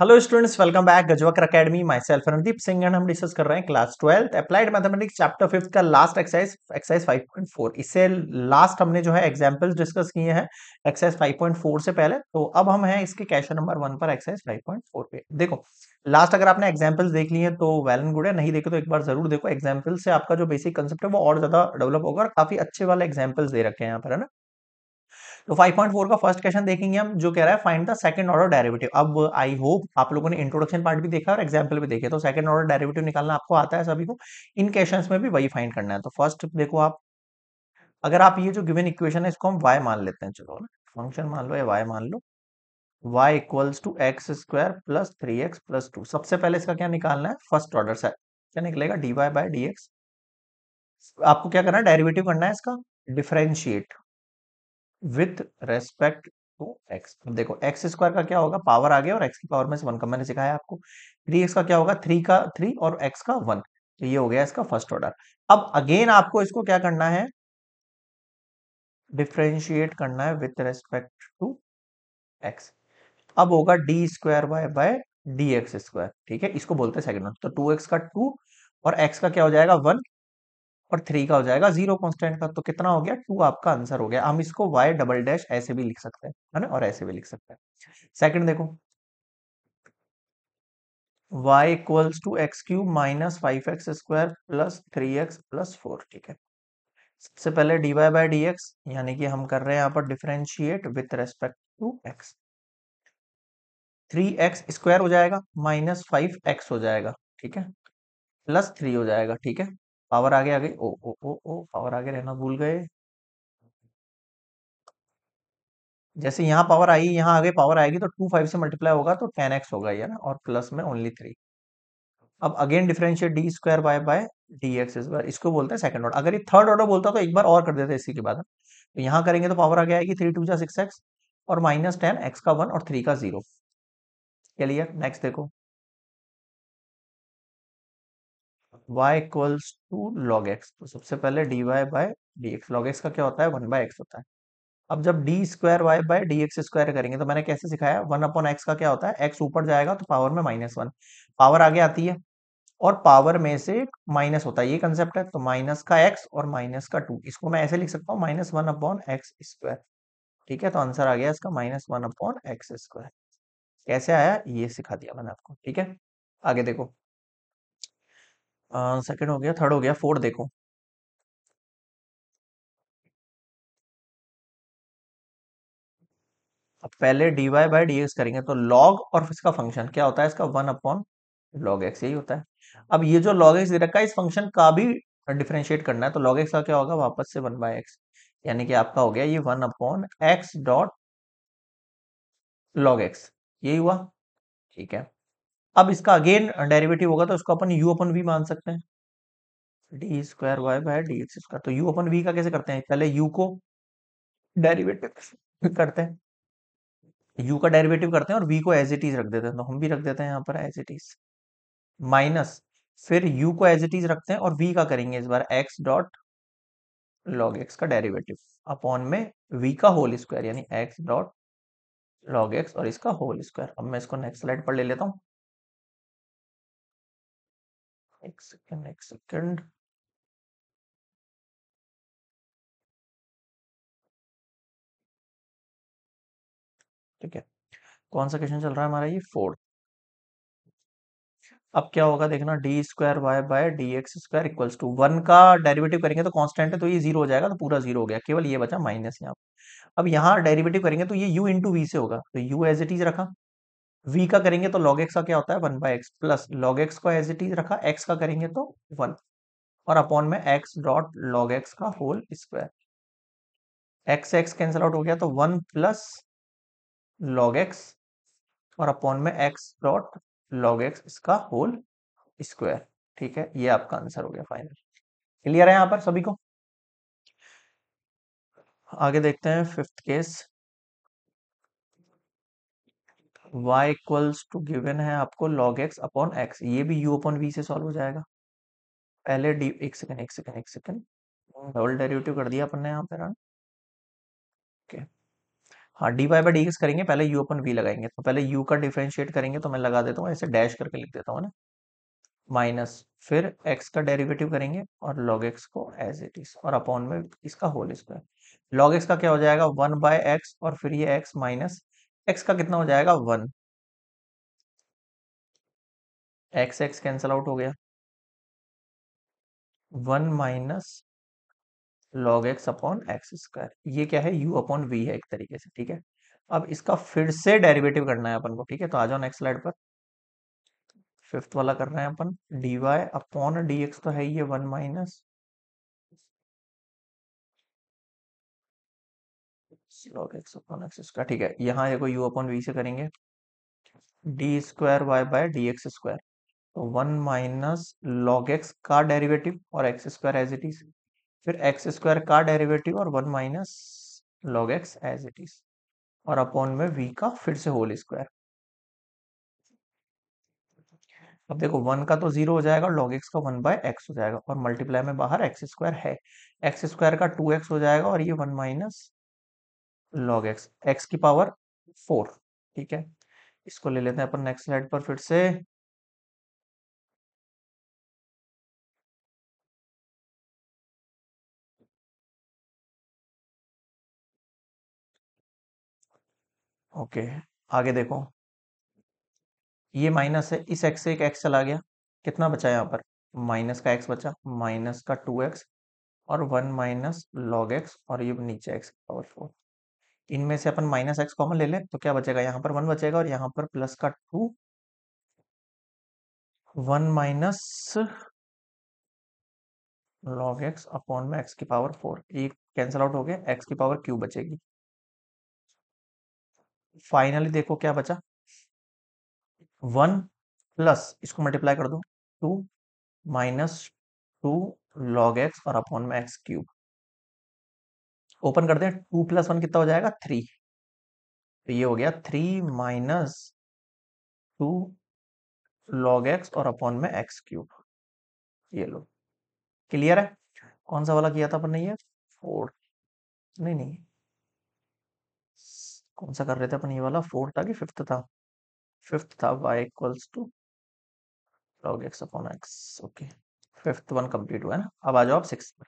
hello students welcome back Gajwakar Academy myself Randeep Singh and हम discuss कर रहे हैं class twelfth applied mathematics chapter fifth का लास्ट एक्सरसाइज एक्सरसाइज 5.4 इससे लास्ट हमने जो है एग्जांपल्स डिस्कस किए हैं एक्सरसाइज 5.4 से पहले तो अब हम हैं इसके क्वेश्चन नंबर वन पर एक्सरसाइज फाइव पे देखो लास्ट अगर आपने एग्जाम्पल्स देख लिए तो वेल एंड गुड है नहीं देखे तो एक बार जरूर देखो एग्जाम्पल से आपका जो बेसिक कंसेप्ट है वो और ज्यादा डेवलप होगा और काफी अच्छे वाले एग्जाम्पल्स दे रखे हैं यहाँ पर है ना तो 5.4 का फर्स्ट क्वेश्चन देखेंगे हम जो कह रहा है find the second order derivative अब आई होप आप लोगों ने इंट्रोडक्शन पार्ट भी देखा और एग्जांपल भी देखे तो सेकंड ऑर्डर डेरिवेटिव निकालना आपको आता है सभी को इन क्वेश्चन में भी वही फाइंड करना है तो फर्स्ट देखो आप अगर आप ये जो गिवन इक्वेशन है इसको हम वाई मान लेते हैं चलो फंक्शन मान लो या वाई मान लो y equals to x square plus three x plus two सबसे पहले इसका क्या निकालना है फर्स्ट ऑर्डर से क्या निकलेगा d y by d x आपको क्या करना है डेरिवेटिव करना है इसका differentiate with respect to x देखो एक्स स्क्वायर का क्या होगा पावर आ गया और एक्स की पावर में से वन का मैंने सिखाया आपको थ्री एक्स का क्या होगा थ्री का थ्री और एक्स का वन तो ये हो गया इसका फर्स्ट ऑर्डर अब अगेन आपको इसको क्या करना है डिफ्रेंशिएट करना है विथ रेस्पेक्ट टू एक्स अब होगा d square y by d x square ठीक है इसको बोलते हैं सेकंड ऑर्डर तो टू एक्स का टू और एक्स का क्या हो जाएगा वन और थ्री का हो जाएगा जीरो कॉन्स्टेंट का तो कितना हो गया टू आपका आंसर हो गया हम इसको वाई डबल डैश ऐसे भी लिख सकते हैं है ना और ऐसे भी लिख सकते हैं सेकंड देखो y equals to x cube minus five x square plus three x plus four ठीक है सबसे पहले d y by d x यानी कि हम कर रहे हैं यहाँ पर differentiate with respect to x three x square हो जाएगा माइनस फाइव एक्स हो जाएगा ठीक है प्लस थ्री हो जाएगा ठीक है पावर आगे आ गई ओ ओ ओ ओ पावर आगे रहना भूल गए जैसे यहाँ पावर आई यहाँ आगे पावर आएगी तो टू फाइव से मल्टीप्लाई होगा तो टेन एक्स होगा ये ना और प्लस में ओनली थ्री अब again differentiate d square by by d x इस बार इसको बोलते हैं सेकंड ऑर्डर अगर ये थर्ड ऑर्डर बोलता तो एक बार और कर देते इसी के बाद तो यहाँ करेंगे तो पावर आगे आएगी थ्री टू जा सिक्स एक्स और माइनस टेन एक्स का वन और थ्री का जीरो क्लियर नेक्स्ट देखो y equals to log x तो सबसे पहले d y by d x log x का क्या होता है वन बाय एक्स होता है अब जब d square y by d x square करेंगे तो मैंने कैसे सिखाया वन अपॉन एक्स का क्या होता है एक्स ऊपर जाएगा तो पावर में माइनस वन पावर आगे आती है और पावर में से एक माइनस होता है ये कंसेप्ट है तो माइनस का एक्स और माइनस का टू इसको मैं ऐसे लिख सकता हूँ minus one upon x square ठीक है तो आंसर आ गया इसका minus one upon x square कैसे आया ये सिखा दिया मैंने आपको ठीक है आगे देखो सेकंड हो गया थर्ड हो गया फोर्थ देखो अब पहले d y by d x करेंगे तो लॉग और इसका फंक्शन क्या होता है इसका वन अपॉन लॉग एक्स यही होता है अब ये जो लॉग एक्स दे रखा है इस फंक्शन का भी डिफ्रेंशिएट करना है तो लॉग एक्स का क्या होगा वापस से वन बाय एक्स यानी कि आपका हो गया ये one upon x dot log x यही हुआ ठीक है अब इसका अगेन डेरिवेटिव होगा तो इसको अपन u अपन v मान सकते हैं d square y by d x square तो u अपन v का कैसे करते हैं पहले u को डेरिवेटिव करते हैं u का डेरिवेटिव करते हैं और v को एज इट इज रख देते हैं तो हम भी रख देते हैं यहाँ पर एज इट इज माइनस फिर u को एज इट इज रखते हैं और v का करेंगे इस बार x डॉट लॉग एक्स का डेरिवेटिव अपॉन में v का होल स्क्वायर यानी x डॉट लॉग एक्स और इसका होल स्क्वायर अब मैं इसको नेक्स्ट स्लाइड पर ले लेता हूँ एक सेकंड एक सेकंड ठीक है कौन सा क्वेश्चन चल रहा है हमारा ये फोर्थ अब क्या होगा देखना d square y by d x square equals to one का डेरिवेटिव करेंगे तो कांस्टेंट है तो ये जीरो हो जाएगा तो पूरा जीरो हो गया केवल ये बचा माइनस यहाँ अब यहाँ डेरिवेटिव करेंगे तो ये यू इंटू वी से होगा तो यू एज इट इज रखा v का करेंगे तो log x का क्या होता है one by x plus log x को एज इट इज रखा x का करेंगे तो वन और अपॉन में x डॉट लॉग एक्स का whole square x x cancel out हो गया तो वन प्लस लॉग एक्स और अपॉन में x डॉट लॉग एक्स इसका होल स्क्वायर ठीक है ये आपका आंसर हो गया फाइनल क्लियर है यहां पर सभी को आगे देखते हैं fifth case y equals to given है आपको log x अपॉन एक्स ये भी u अपॉन v से सॉल्व हो जाएगा पहले डी एक सेकेंड एक सेकेंड एक सेकेंड डबल डेरिवेटिव कर दिया अपन ने यहाँ पे रन ओके हाँ d y by d x करेंगे पहले यू अपन वी लगाएंगे तो पहले यू का डिफ्रेंशिएट करेंगे तो मैं लगा देता हूँ ऐसे डैश करके लिख देता हूँ ना माइनस फिर एक्स का डेरिवेटिव करेंगे और लॉग एक्स को एज इट इज और अपॉन में इसका होल स्क्वायर लॉग एक्स का क्या हो जाएगा वन बाय एक्स और फिर ये एक्स माइनस एक्स का कितना हो जाएगा one x x cancel out हो गया one minus log x upon x square ये क्या है यू अपॉन वी है एक तरीके से ठीक है अब इसका फिर से डेरिवेटिव करना है अपन को ठीक है तो आ जाओ नेक्स्ट स्लाइड पर फिफ्थ वाला कर रहे हैं अपन d y upon d x तो है ये one minus log x upon x square ठीक है यहाँ देखो यू अपॉन वी से करेंगे d square y by d x square तो वन माइनस लॉग एक्स का डेरिवेटिव और x square as it is फिर एक्स स्क्वायर का डेरिवेटिव और one minus log x as it is और अपॉन में वी का फिर से होल स्क्वायर अब देखो वन का तो जीरो हो जाएगा लॉग एक्स का वन बाय एक्स हो जाएगा और मल्टीप्लाई में बाहर एक्स स्क्वायर है एक्स स्क्वायर का टू एक्स हो जाएगा और ये one minus log x x की पावर फोर ठीक है इसको ले लेते हैं अपन नेक्स्ट स्लाइड पर फिर से ओके okay, आगे देखो ये माइनस है इस एक्स से एक एक्स चला गया कितना बचा यहाँ पर माइनस का एक्स बचा माइनस का टू एक्स और वन माइनस लॉग एक्स और ये नीचे एक्स पावर फोर इनमें से अपन माइनस एक्स कॉमन ले लें तो क्या बचेगा यहाँ पर वन बचेगा और यहाँ पर प्लस का two one minus log x upon में एक्स की पावर फोर ये कैंसल आउट हो गया एक्स की पावर क्यू बचेगी फाइनली देखो क्या बचा वन प्लस इसको मल्टीप्लाई कर दो two minus two log x और अपॉन में एक्स क्यूब ओपन करते हैं टू प्लस वन कितना हो जाएगा थ्री तो ये हो गया three minus two log x और अपॉन में एक्स क्यूब ये लो क्लियर है कौन सा वाला किया था अपन ने ये फोर नहीं नहीं कौन सा कर रहे थे अपन ये वाला फोर था कि फिफ्थ था फिफ्थ था y equals to log x upon x okay fifth one complete हुआ है ना अब आ जाओ आप सिक्स पर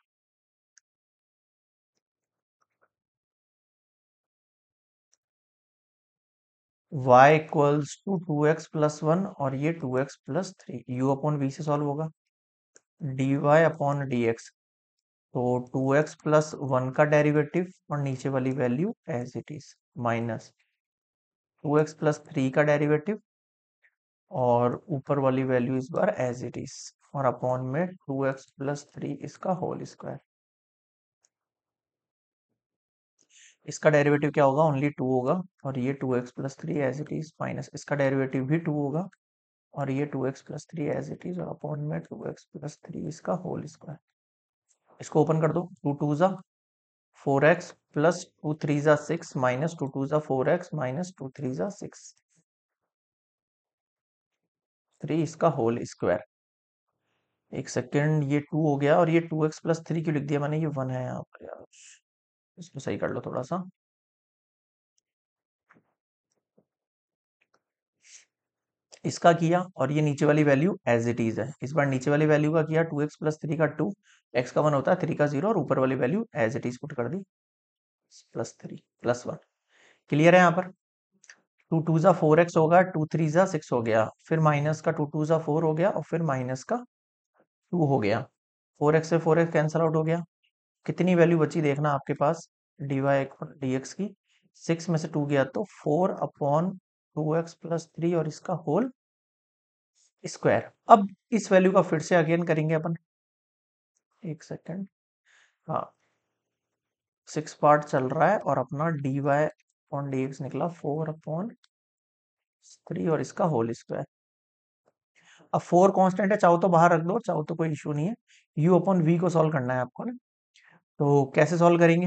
y equals to two x plus one और ये two x plus three u upon v से सॉल्व होगा d y upon d x तो टू एक्स प्लस वन का डेरिवेटिव और नीचे वाली value as it is minus two x plus three का डेरिवेटिव और ऊपर वाली वैल्यू इस बार एज इट इज और अपॉन में टू एक्स प्लस थ्री इसका होल स्क्वायर इसका डेरिवेटिव क्या होगा ओनली टू होगा और ये two x plus three as it is minus इसका डेरिवेटिव भी टू होगा और ये two x plus three as it is upon में टू एक्स प्लस थ्री इसका होल स्क्वायर इसको ओपन कर दो टू टू ज़ा four x plus two three ज़ा सिक्स माइनस टू टू ज़ा four x minus two three ज़ा six three इसका होल स्क्वायर एक सेकेंड ये टू हो गया और ये टू एक्स प्लस थ्री क्यों लिख दिया मैंने ये वन है यहाँ पर यार इसको सही कर लो थोड़ा सा इसका किया और ये नीचे वाली वैल्यू एज इट इज है इस बार नीचे वाली वैल्यू का किया टू एक्स प्लस थ्री का टू एक्स का वन होता है थ्री का जीरो और ऊपर वाली value as it is put कर दी plus three plus one clear है यहाँ पर टू टू जा फोर एक्स होगा टू थ्री जा सिक्स हो गया फिर माइनस का टू टू जा फोर हो गया और फिर माइनस का टू हो गया फोर एक्स से फोर एक्स कैंसल आउट हो गया कितनी वैल्यू बची देखना आपके पास डी वाई डी एक्स की सिक्स में से टू गया तो four upon two x plus three और इसका होल स्क्वायर अब इस वैल्यू का फिर से अगेन करेंगे अपन एक सेकेंड हाँ सिक्स पार्ट चल रहा है और अपना d y upon d x निकला फोर अपॉन थ्री और इसका होल स्क्वायर अब फोर कांस्टेंट है चाहो तो बाहर रख दो चाहो तो कोई इशू नहीं है यू अपॉन वी को सॉल्व करना है आपको ना तो कैसे सॉल्व करेंगे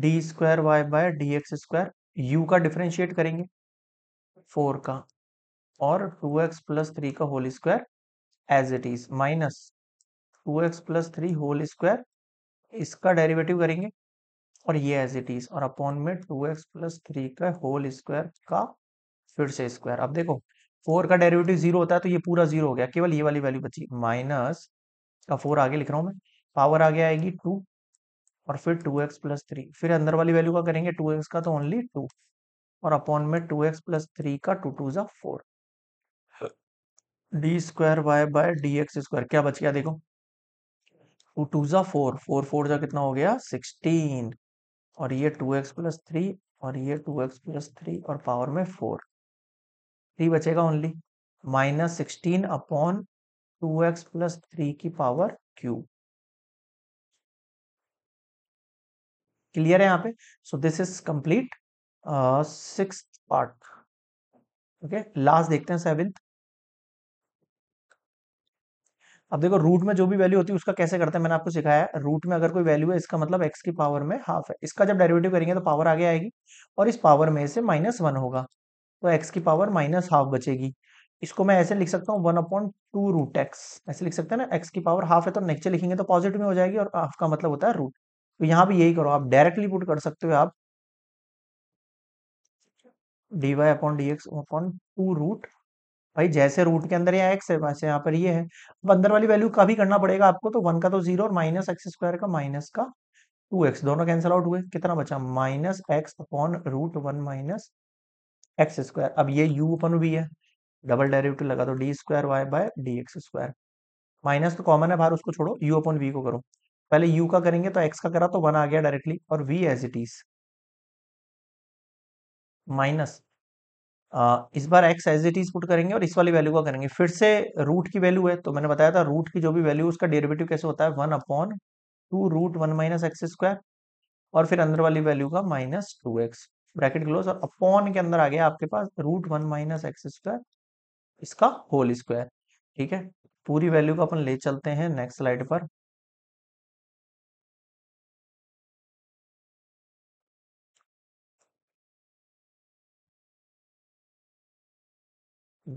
d square y by d x square u का डिफ्रेंशिएट करेंगे फोर का और टू एक्स प्लस थ्री का whole square as it is minus two x plus three whole square इसका डेरिवेटिव करेंगे और ये एज इट इज और अपॉन में टू एक्स प्लस थ्री का होल स्क्वायर का फिर से स्क्वायर अब देखो फोर का डेरिवेटिव जीरो होता है तो ये पूरा जीरो हो गया केवल ये वाली वैल्यू बची माइनस का फोर आगे लिख रहा हूं मैं पावर आगे आएगी टू और फिर टू एक्स प्लस थ्री फिर अंदर वाली वैल्यू का करेंगे टू एक्स का तो ओनली टू और अपॉन में टू एक्स प्लस थ्री का टू टू ज़ा four d square y by d x square क्या बच गया देखो टू टू ज़ा फोर फोर फोर ज़ा कितना हो गया सिक्सटीन और ये टू एक्स प्लस थ्री और ये टू एक्स प्लस थ्री और पावर में फोर थ्री बचेगा only minus sixteen upon two x plus three की पावर क्यूब क्लियर है यहाँ पे so this is complete six part okay last देखते हैं सेवेंथ अब देखो रूट में जो भी वैल्यू होती है उसका कैसे करते हैं मैंने आपको सिखाया है रूट में अगर कोई वैल्यू है इसका मतलब एक्स की पावर में हाफ है इसका जब डेरिवेटिव करेंगे तो पावर आगे आएगी और इस पावर में से माइनस वन होगा तो एक्स की पावर माइनस हाफ बचेगी इसको मैं ऐसे लिख सकता हूँ one upon two root x ऐसे लिख सकते हैं ना एक्स की पावर हाफ है तो नेक्चर लिखेंगे तो पॉजिटिव में हो जाएगी और हाफ का मतलब होता है रूट तो यहां पे यही करो आप डायरेक्टली पुट कर सकते हो आप d y upon d x upon two root भाई जैसे रूट के अंदर यहाँ एक्स है वैसे यहाँ पर ये है अंदर वाली वैल्यू का भी करना पड़ेगा आपको तो वन का तो जीरो और माइनस एक्स स्क्वायर का माइनस का टू एक्स दोनों कैंसिल आउट हुए कितना बचा minus x upon root one minus x square अब ये यू अपन भी है डबल डेरिवेटिव लगा दो d square y by d x square minus तो कॉमन है बाहर उसको छोड़ो यू अपन वी को करो पहले u का करेंगे तो x का करा तो वन आ गया डायरेक्टली और v as it is minus इस बार x as it is put करेंगे और इस वाली वैल्यू का करेंगे फिर से रूट की वैल्यू है तो मैंने बताया था रूट की जो भी वैल्यू उसका डेरिवेटिव कैसे होता है one upon two root one minus x square और फिर अंदर वाली वैल्यू का minus two x bracket close और अपॉन के अंदर आ गया आपके पास root one minus x square इसका होल स्क्वायर ठीक है पूरी वैल्यू को अपन ले चलते हैं नेक्स्ट स्लाइड पर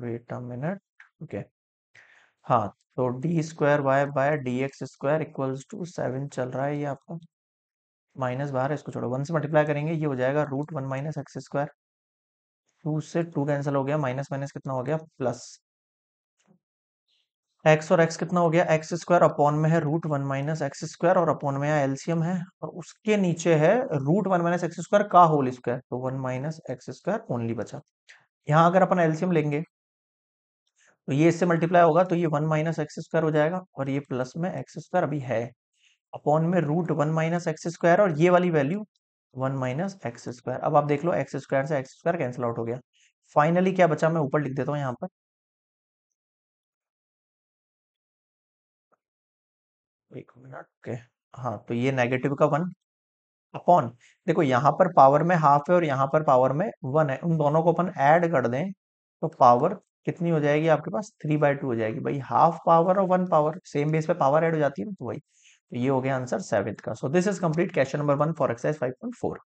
वेट अ मिनट ओके हाँ तो d square y by d x square equals to seven चल रहा है ये आपका माइनस बाहर इसको छोड़ो वन से मल्टीप्लाई करेंगे ये हो जाएगा root one minus x square two से टू कैंसिल हो गया माइनस माइनस कितना हो गया प्लस एक्स और एक्स कितना हो गया एक्स स्क्वायर अपॉन में है root one minus x square और अपॉन में एल्सियम है और उसके नीचे है root one minus x square का होल स्क्वायर तो one minus x square only बचा यहाँ अगर अपन एल्सियम लेंगे तो ये इससे मल्टीप्लाई होगा तो ये वन माइनस एक्स स्क्वायर हो जाएगा और ये प्लस में एक्स स्क्वायर अभी है अपॉन में root one minus x square और ये वाली value one minus x square अब आप देख लो एक्स स्क्वायर से एक्स स्क्वायर कैंसिल आउट हो गया फाइनली क्या बचा मैं ऊपर लिख देता हूँ यहाँ पर एक मिनट के हाँ तो ये नेगेटिव का वन अपॉन देखो यहाँ पर पावर में हाफ है और यहाँ पर पावर में वन है उन दोनों को अपन ऐड कर दें तो पावर कितनी हो जाएगी आपके पास थ्री बाय टू हो जाएगी भाई हाफ पावर और वन पावर सेम बेस पे पावर ऐड हो जाती है ना तो वही तो ये हो गया आंसर सेवेंथ का so this is complete question number one for exercise five point four